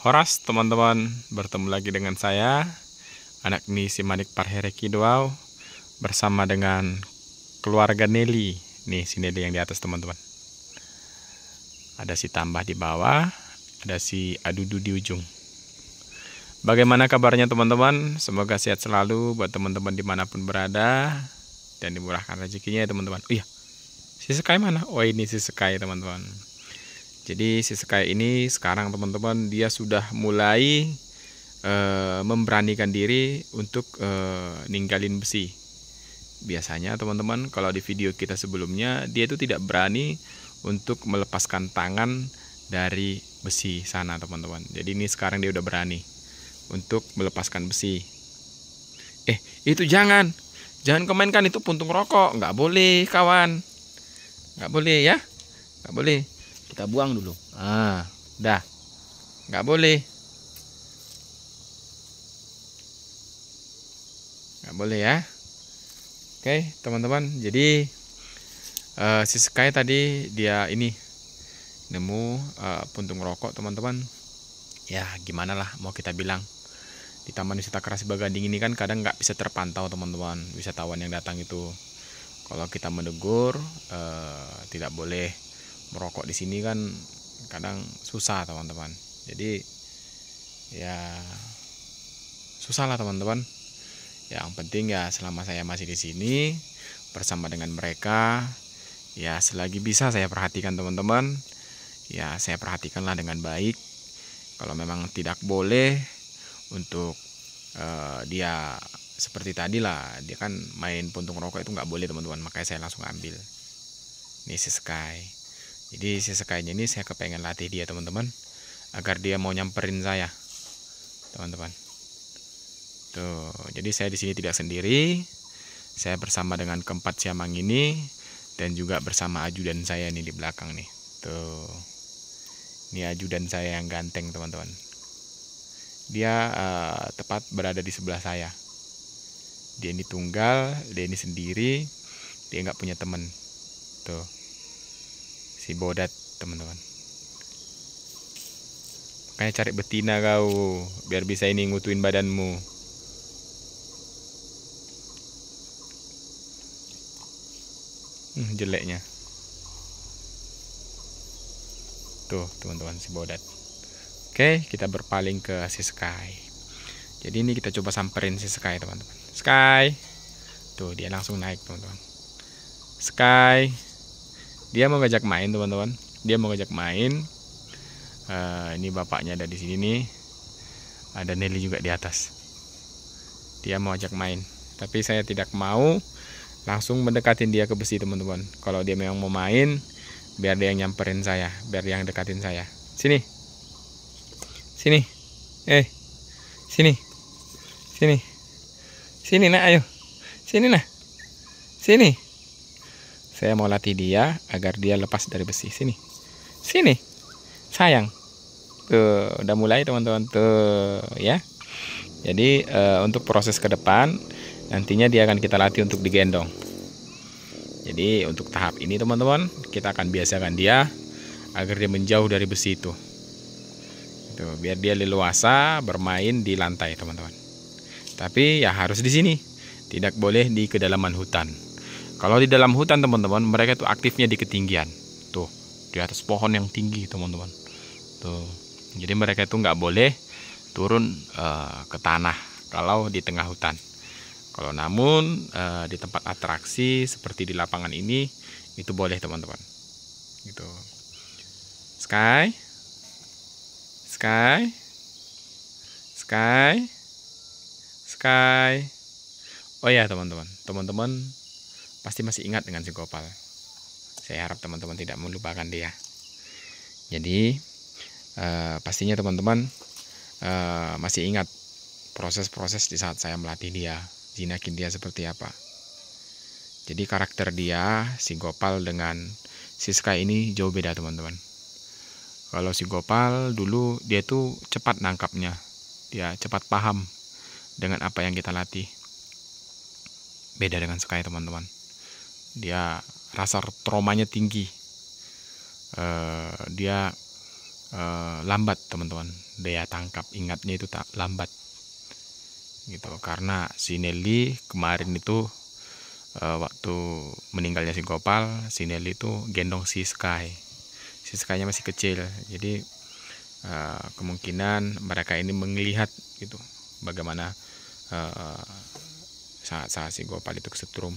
Horas teman-teman bertemu lagi dengan saya anak Nisi Manik Parhereki Doau bersama dengan keluarga Nelly nih si Nelly yang di atas teman-teman ada si tambah di bawah ada si adudu di ujung bagaimana kabarnya teman-teman semoga sehat selalu buat teman-teman dimanapun berada dan dimurahkan rezekinya ya teman-teman oh iya si sekai mana oh ini si sekai teman-teman jadi si Sky ini sekarang teman-teman dia sudah mulai e, memberanikan diri untuk e, ninggalin besi. Biasanya teman-teman kalau di video kita sebelumnya dia itu tidak berani untuk melepaskan tangan dari besi sana teman-teman. Jadi ini sekarang dia udah berani untuk melepaskan besi. Eh itu jangan, jangan kau itu puntung rokok, nggak boleh kawan, nggak boleh ya, nggak boleh kita buang dulu ah dah nggak boleh nggak boleh ya oke teman-teman jadi uh, si Sky tadi dia ini nemu uh, puntung rokok teman-teman ya gimana lah mau kita bilang di Taman Wisata Keras Baganding ini kan kadang nggak bisa terpantau teman-teman wisatawan yang datang itu kalau kita menegur eh, tidak boleh merokok di sini kan kadang susah teman-teman jadi ya susah lah teman-teman yang penting ya selama saya masih di sini bersama dengan mereka ya selagi bisa saya perhatikan teman-teman ya saya perhatikanlah dengan baik kalau memang tidak boleh untuk uh, dia seperti tadi lah dia kan main puntung rokok itu nggak boleh teman-teman makanya saya langsung ambil ini si Sky jadi sekainya ini saya kepengen latih dia teman-teman agar dia mau nyamperin saya teman-teman tuh jadi saya di sini tidak sendiri saya bersama dengan keempat siamang ini dan juga bersama ajudan saya nih di belakang nih tuh ini ajudan saya yang ganteng teman-teman dia uh, tepat berada di sebelah saya dia ini tunggal dia ini sendiri dia nggak punya teman. tuh si bodat teman-teman makanya cari betina kau biar bisa ini ngutuin badanmu hmm, jeleknya tuh teman-teman si bodat oke kita berpaling ke si sky jadi ini kita coba samperin si sky teman-teman sky tuh dia langsung naik teman-teman sky dia mau ngajak main teman-teman dia mau ngajak main uh, ini bapaknya ada di sini nih ada Nelly juga di atas dia mau ajak main tapi saya tidak mau langsung mendekatin dia ke besi teman-teman kalau dia memang mau main biar dia yang nyamperin saya biar dia yang dekatin saya sini sini eh sini sini sini nah ayo sini nah sini saya mau latih dia agar dia lepas dari besi. Sini. Sini. Sayang. Tuh, udah mulai teman-teman tuh ya. Jadi e, untuk proses ke depan nantinya dia akan kita latih untuk digendong. Jadi untuk tahap ini teman-teman kita akan biasakan dia agar dia menjauh dari besi itu. Itu biar dia leluasa bermain di lantai teman-teman. Tapi ya harus di sini, tidak boleh di kedalaman hutan. Kalau di dalam hutan teman-teman, mereka itu aktifnya di ketinggian. Tuh, di atas pohon yang tinggi teman-teman. Tuh. Jadi mereka itu nggak boleh turun uh, ke tanah kalau di tengah hutan. Kalau namun uh, di tempat atraksi seperti di lapangan ini itu boleh teman-teman. Gitu. Sky, Sky, Sky, Sky. Oh ya teman-teman, teman-teman pasti masih ingat dengan si Gopal. Saya harap teman-teman tidak melupakan dia. Jadi eh, pastinya teman-teman eh, masih ingat proses-proses di saat saya melatih dia, jinakin dia seperti apa. Jadi karakter dia si Gopal dengan si Sky ini jauh beda teman-teman. Kalau si Gopal dulu dia tuh cepat nangkapnya, dia cepat paham dengan apa yang kita latih. Beda dengan Sky teman-teman dia rasa traumanya tinggi eh, dia eh, lambat teman-teman daya tangkap ingatnya itu tak lambat gitu karena si Nelly kemarin itu eh, waktu meninggalnya si Gopal si Nelly itu gendong si Sky si Sky-nya masih kecil jadi kemungkinan mereka ini melihat gitu bagaimana saat-saat si Gopal itu kesetrum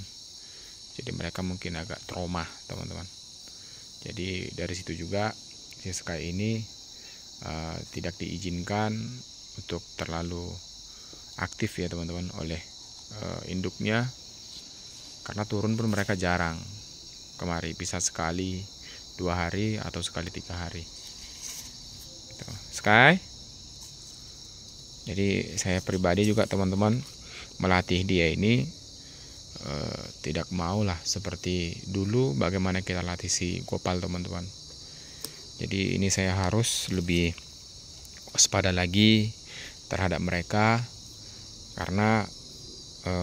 jadi mereka mungkin agak trauma teman-teman jadi dari situ juga si Sky ini uh, tidak diizinkan untuk terlalu aktif ya teman-teman oleh uh, induknya karena turun pun mereka jarang kemari bisa sekali dua hari atau sekali tiga hari gitu. Sky jadi saya pribadi juga teman-teman melatih dia ini e, tidak mau lah seperti dulu bagaimana kita latih si Gopal teman-teman jadi ini saya harus lebih waspada lagi terhadap mereka karena e,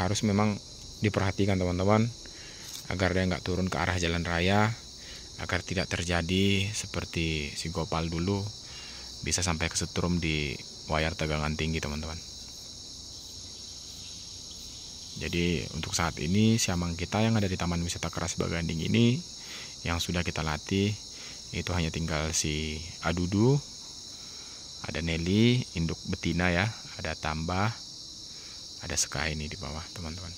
harus memang diperhatikan teman-teman agar dia nggak turun ke arah jalan raya agar tidak terjadi seperti si Gopal dulu bisa sampai kesetrum di wayar tegangan tinggi teman-teman jadi untuk saat ini siamang kita yang ada di Taman Wisata Keras Baganding ini yang sudah kita latih itu hanya tinggal si Adudu, ada Nelly, induk betina ya, ada Tambah, ada Sekai ini di bawah teman-teman.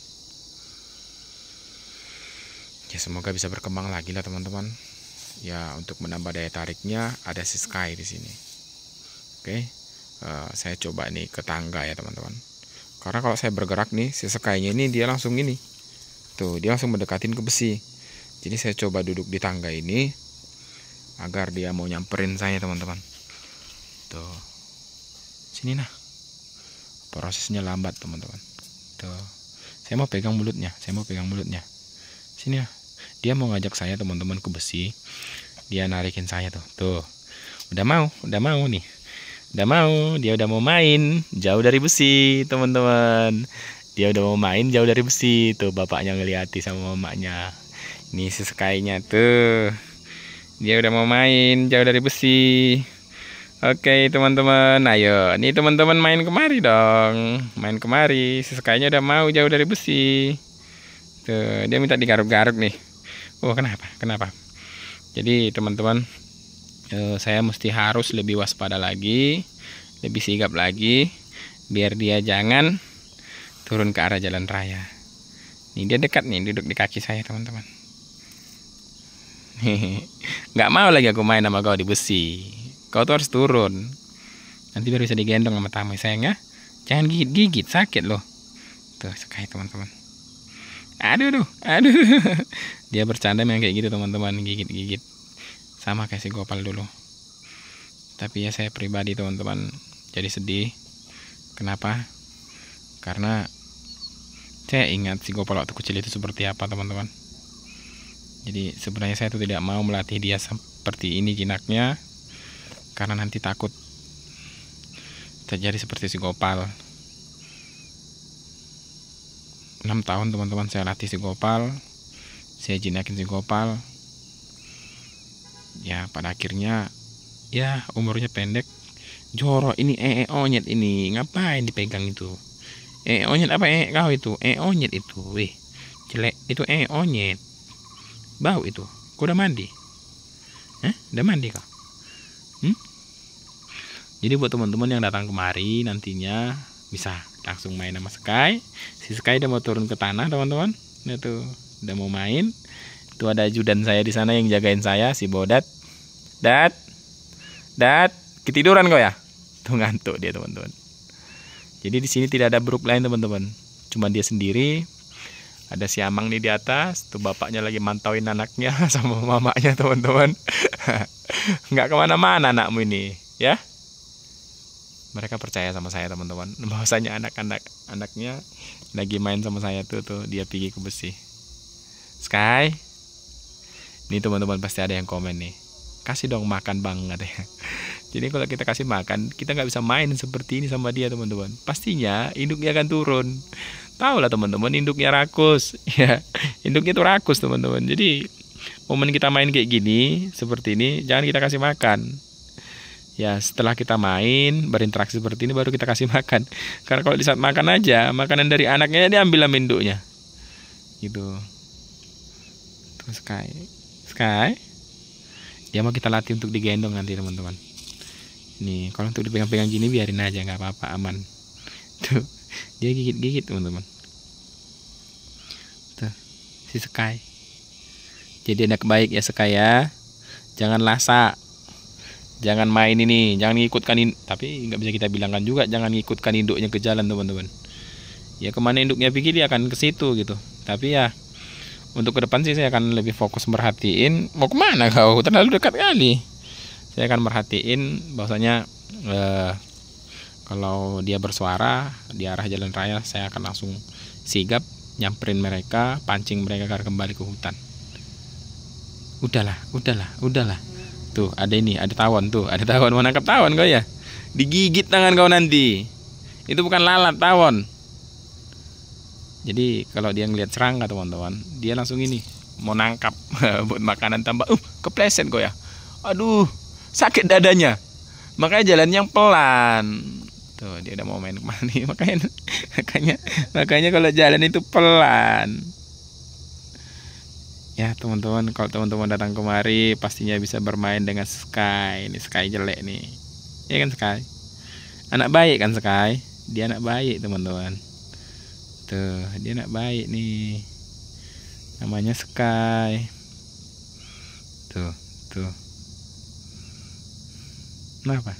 Ya semoga bisa berkembang lagi lah teman-teman. Ya untuk menambah daya tariknya ada si Sky di sini. Oke, uh, saya coba nih ke tangga ya teman-teman karena kalau saya bergerak nih si sekainya ini dia langsung ini tuh dia langsung mendekatin ke besi jadi saya coba duduk di tangga ini agar dia mau nyamperin saya teman-teman tuh sini nah prosesnya lambat teman-teman tuh saya mau pegang mulutnya saya mau pegang mulutnya sini nah dia mau ngajak saya teman-teman ke besi dia narikin saya tuh tuh udah mau udah mau nih udah mau dia udah mau main jauh dari besi teman-teman dia udah mau main jauh dari besi tuh bapaknya ngeliati sama mamanya ini sesekainya tuh dia udah mau main jauh dari besi Oke teman-teman, ayo nih teman-teman main kemari dong, main kemari. Sesekainya udah mau jauh dari besi. Tuh dia minta digaruk-garuk nih. Oh kenapa? Kenapa? Jadi teman-teman Eh, saya mesti harus lebih waspada lagi, lebih sigap lagi biar dia jangan turun ke arah jalan raya. Ini dia dekat nih duduk di kaki saya, teman-teman. Nggak mau lagi aku main sama kau di besi. Kau tuh harus turun. Nanti baru bisa digendong sama tamu sayang ya. Jangan gigit-gigit, sakit loh. Tuh, sekali ya, teman-teman. Aduh, aduh, aduh. Dia bercanda yang kayak gitu, teman-teman, gigit-gigit sama kayak si Gopal dulu tapi ya saya pribadi teman-teman jadi sedih kenapa karena saya ingat si Gopal waktu kecil itu seperti apa teman-teman jadi sebenarnya saya itu tidak mau melatih dia seperti ini jinaknya, karena nanti takut terjadi seperti si Gopal 6 tahun teman-teman saya latih si Gopal saya jinakin si Gopal ya pada akhirnya ya umurnya pendek jorok ini ee eh, eh, onyet ini ngapain dipegang itu ee eh, onyet apa ee kau itu ee onyet itu weh jelek itu ee onyet bau itu kau udah mandi eh udah mandi kau hmm? jadi buat teman-teman yang datang kemari nantinya bisa langsung main sama Sky si Sky udah mau turun ke tanah teman-teman itu nah, udah mau main itu ada ajudan saya di sana yang jagain saya si Bodat Dad. Dad, ketiduran kok ya? Tuh ngantuk dia, teman-teman. Jadi di sini tidak ada grup lain, teman-teman. Cuma dia sendiri. Ada si Amang nih di atas, tuh bapaknya lagi mantauin anaknya sama mamanya, teman-teman. Nggak kemana-mana anakmu ini, ya. Mereka percaya sama saya, teman-teman. Bahwasanya anak-anak anaknya lagi main sama saya tuh tuh dia pergi ke besi. Sky. Ini teman-teman pasti ada yang komen nih kasih dong makan banget ya. jadi kalau kita kasih makan kita nggak bisa main seperti ini sama dia teman-teman pastinya induknya akan turun tahu lah teman-teman induknya rakus ya induknya itu rakus teman-teman jadi momen kita main kayak gini seperti ini jangan kita kasih makan ya setelah kita main berinteraksi seperti ini baru kita kasih makan karena kalau di saat makan aja makanan dari anaknya dia ambil sama induknya gitu terus Sky Sky dia ya, mau kita latih untuk digendong nanti teman-teman nih kalau untuk dipegang-pegang gini biarin aja nggak apa-apa aman tuh dia gigit-gigit teman-teman tuh si sekai jadi ada baik ya sekai ya jangan lasa jangan main ini jangan ngikutkan ini. tapi nggak bisa kita bilangkan juga jangan ngikutkan induknya ke jalan teman-teman ya kemana induknya pergi dia akan ke situ gitu tapi ya untuk ke depan sih saya akan lebih fokus merhatiin mau kemana kau terlalu dekat kali saya akan merhatiin bahwasanya eh, kalau dia bersuara di arah jalan raya saya akan langsung sigap nyamperin mereka pancing mereka agar kembali ke hutan udahlah udahlah udahlah tuh ada ini ada tawon tuh ada tawon mau nangkap tawon kau ya digigit tangan kau nanti itu bukan lalat tawon jadi kalau dia ngelihat serangga teman-teman dia langsung ini mau nangkap buat makanan tambah uh kepleset kok ya aduh sakit dadanya makanya jalan yang pelan tuh dia udah mau main kemana makanya makanya makanya kalau jalan itu pelan ya teman-teman kalau teman-teman datang kemari pastinya bisa bermain dengan Sky ini Sky jelek nih ya kan Sky anak baik kan Sky dia anak baik teman-teman tuh gitu. dia nak baik nih namanya Sky tuh tuh kenapa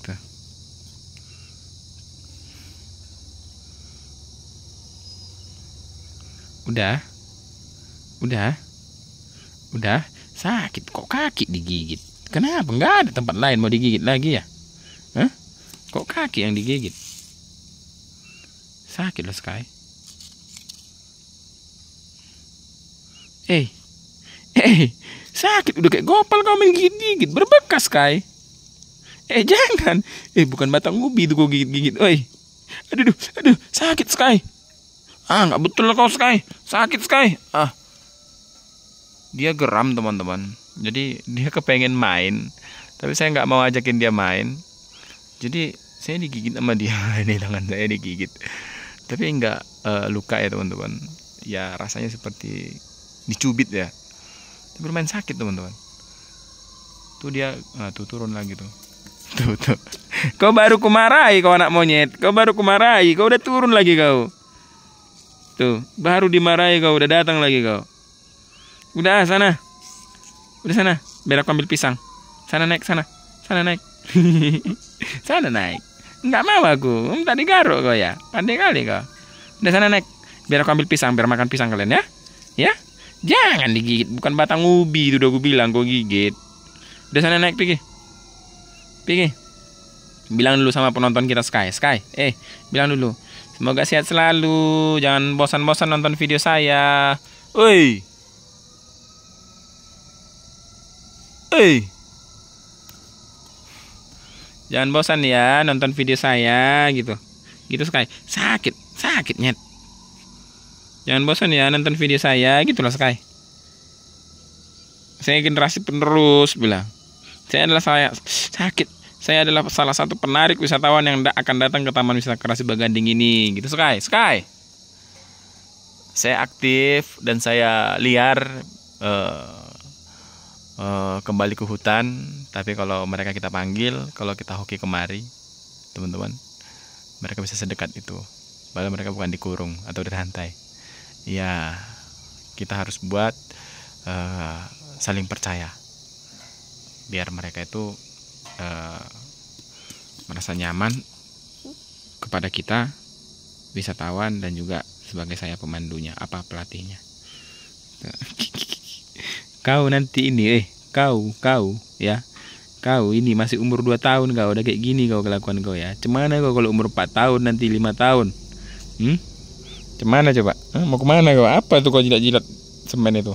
tuh udah udah udah sakit kok kaki digigit kenapa enggak ada tempat lain mau digigit lagi ya Hah? kok kaki yang digigit Sakit loh Sky. Eh. Eh. Sakit udah kayak gopal kau main gigit-gigit. Berbekas Sky. Eh jangan. Eh bukan batang ubi itu kau gigit-gigit. Oi. Aduh, aduh, aduh, sakit Sky. Ah, nggak betul kau Sky. Sakit Sky. Ah. Dia geram teman-teman. Jadi dia kepengen main, tapi saya nggak mau ajakin dia main. Jadi saya digigit sama dia ini tangan saya digigit tapi enggak uh, eh, luka ya teman-teman ya rasanya seperti dicubit ya tapi lumayan sakit teman-teman tuh dia nah, tuh turun lagi tuh tuh tuh kau baru kumarai kau anak monyet kau baru kumarai kau udah turun lagi kau tuh baru dimarahi kau udah datang lagi kau udah sana udah sana biar aku ambil pisang sana naik sana sana naik sana naik nggak mau aku tadi garuk kok ya pandai kali kok udah sana naik biar aku ambil pisang biar makan pisang kalian ya ya jangan digigit bukan batang ubi itu udah gue bilang kau gigit udah sana naik pergi pergi bilang dulu sama penonton kita Sky Sky eh bilang dulu semoga sehat selalu jangan bosan-bosan nonton video saya Oi. Oi. Jangan bosan ya nonton video saya gitu. Gitu Sky. Sakit, sakit nyet. Jangan bosan ya nonton video saya gitu loh Sky. Saya generasi penerus bilang. Saya adalah saya sakit. Saya adalah salah satu penarik wisatawan yang akan datang ke Taman Wisata Kerasi Baganding ini gitu Sky. Sky. Saya aktif dan saya liar uh, uh, kembali ke hutan tapi kalau mereka kita panggil, kalau kita hoki kemari, teman-teman, mereka bisa sedekat itu. Padahal mereka bukan dikurung atau dirantai. Ya, kita harus buat uh, saling percaya. Biar mereka itu uh, merasa nyaman kepada kita wisatawan dan juga sebagai saya pemandunya apa pelatihnya kau nanti ini eh kau kau ya Kau ini masih umur 2 tahun kau udah kayak gini kau kelakuan kau ya. Cemana kau kalau umur 4 tahun nanti 5 tahun? Hmm? Cemana coba? Hah? mau kemana kau? Apa tuh kau jilat-jilat semen itu?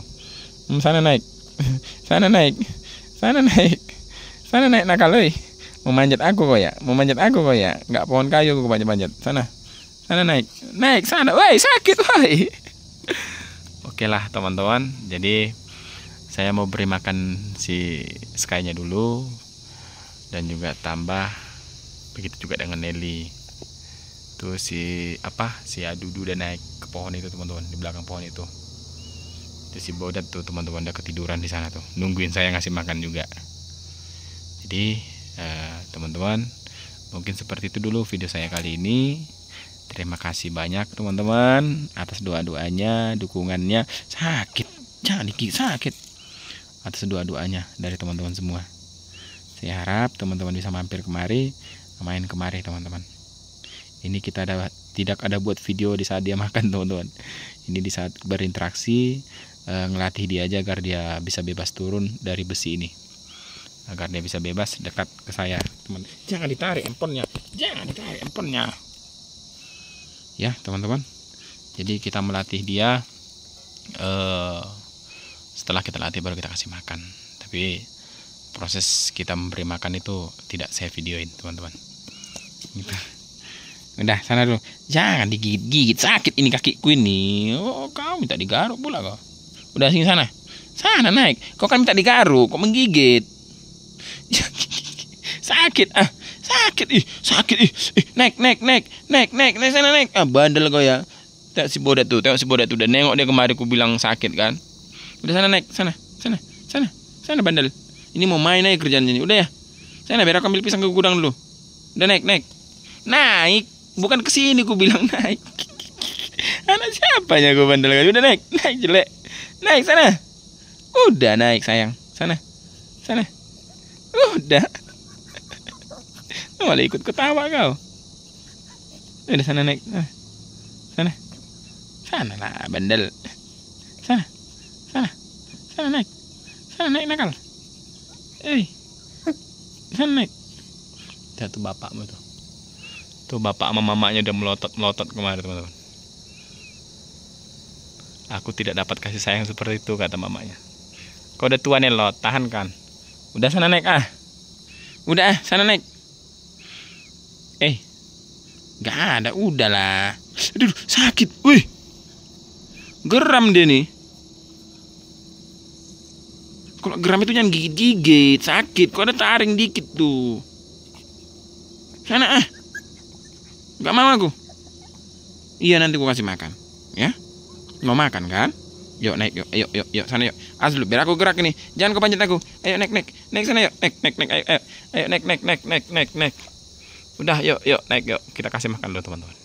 Hmm, sana naik. sana naik. Sana naik. Sana naik nakal Mau manjat aku kau ya. Mau manjat aku kau ya. Enggak pohon kayu kau panjat-panjat. Sana. Sana naik. Naik sana. Woi, sakit woi. Oke lah teman-teman. Jadi saya mau beri makan si Sky-nya dulu dan juga tambah begitu juga dengan Nelly tuh si apa si Adudu udah naik ke pohon itu teman-teman di belakang pohon itu itu si Bodat tuh teman-teman udah ketiduran di sana tuh nungguin saya ngasih makan juga jadi eh, teman-teman eh, mungkin seperti itu dulu video saya kali ini terima kasih banyak teman-teman atas doa-doanya dukungannya sakit jangan dikit sakit atas doa-doanya dari teman-teman semua. Saya harap teman-teman bisa mampir kemari, main kemari teman-teman. Ini kita ada, tidak ada buat video di saat dia makan teman-teman. Ini di saat berinteraksi, e, ngelatih dia aja agar dia bisa bebas turun dari besi ini. Agar dia bisa bebas dekat ke saya. Teman, jangan ditarik handphonenya, jangan ditarik handphonenya. Ya teman-teman. Jadi kita melatih dia. Uh, setelah kita latih baru kita kasih makan tapi proses kita memberi makan itu tidak saya videoin teman-teman gitu. udah sana dulu jangan digigit-gigit sakit ini kakiku ini oh kau minta digaruk pula kau udah sini sana sana naik kau kan minta digaruk kok menggigit sakit ah sakit ih sakit ih, naik naik naik naik naik naik sana naik ah bandel kau ya tak si bodat tuh tengok si bodat tuh udah nengok dia kemari ku bilang sakit kan Udah sana naik, sana, sana, sana, sana bandel. Ini mau main aja kerjaan ini. Udah ya. Sana biar aku ambil pisang ke gudang dulu. Udah naik, naik. Naik, bukan ke sini ku bilang naik. Anak siapa ya gue bandel kali. Udah naik, naik jelek. Naik sana. Udah naik sayang. Sana. Sana. Udah. Malah ikut ketawa kau. Udah sana naik. Sana. Sana lah bandel. Sana. Sana naik. Sana naik nakal. Eh. Sana naik. Dah tuh bapakmu tuh. Tuh bapak sama mamanya udah melotot-melotot kemarin, teman-teman. Aku tidak dapat kasih sayang seperti itu kata mamanya. Kau udah tua nih lo, tahan kan. Udah sana naik ah. Udah ah, sana naik. Eh. nggak ada, udahlah. Aduh, sakit. Wih. Geram deh nih. Kalau geram itu jangan gigit-gigit, sakit. Kok ada taring dikit tuh. Sana ah. Gak mau aku. Iya nanti aku kasih makan, ya. Mau makan kan? Yuk naik yuk, yuk yuk yuk sana yuk. Aslu biar aku gerak ini. Jangan kau panjat aku. Ayo naik naik naik sana yuk. Naik naik naik ayo ayo. Ayo naik naik naik naik naik naik. Udah yuk yuk naik yuk. Kita kasih makan dulu teman-teman.